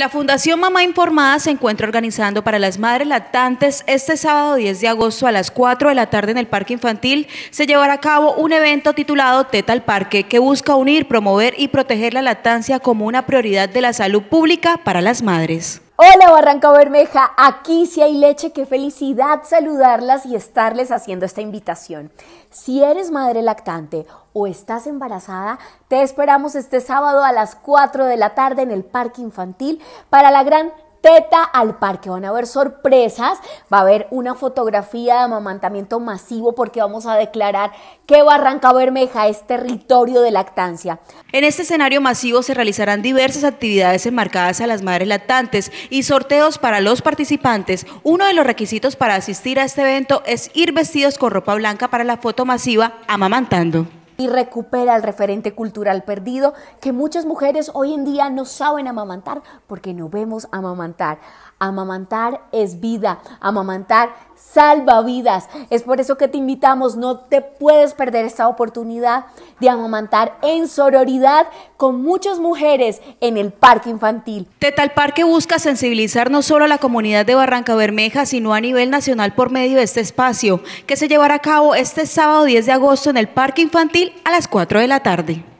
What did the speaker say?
La Fundación Mamá Informada se encuentra organizando para las madres lactantes este sábado 10 de agosto a las 4 de la tarde en el Parque Infantil. Se llevará a cabo un evento titulado Teta al Parque que busca unir, promover y proteger la lactancia como una prioridad de la salud pública para las madres. Hola Barranca Bermeja, aquí si hay leche, qué felicidad saludarlas y estarles haciendo esta invitación. Si eres madre lactante o estás embarazada, te esperamos este sábado a las 4 de la tarde en el Parque Infantil para la gran teta al parque. Van a haber sorpresas, va a haber una fotografía de amamantamiento masivo porque vamos a declarar que Barranca Bermeja es territorio de lactancia. En este escenario masivo se realizarán diversas actividades enmarcadas a las madres lactantes y sorteos para los participantes. Uno de los requisitos para asistir a este evento es ir vestidos con ropa blanca para la foto masiva Amamantando y recupera el referente cultural perdido que muchas mujeres hoy en día no saben amamantar porque no vemos amamantar. Amamantar es vida, amamantar salva vidas. Es por eso que te invitamos, no te puedes perder esta oportunidad de amamantar en sororidad con muchas mujeres en el parque infantil. Tetal Parque busca sensibilizar no solo a la comunidad de Barranca Bermeja, sino a nivel nacional por medio de este espacio, que se llevará a cabo este sábado 10 de agosto en el parque infantil a las 4 de la tarde.